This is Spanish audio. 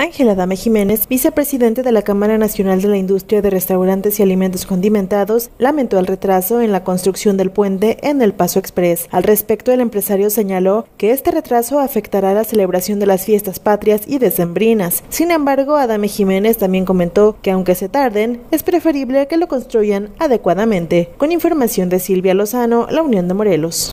Ángela Adame Jiménez, vicepresidente de la Cámara Nacional de la Industria de Restaurantes y Alimentos Condimentados, lamentó el retraso en la construcción del puente en el Paso Express. Al respecto, el empresario señaló que este retraso afectará la celebración de las fiestas patrias y decembrinas. Sin embargo, Adame Jiménez también comentó que aunque se tarden, es preferible que lo construyan adecuadamente. Con información de Silvia Lozano, La Unión de Morelos.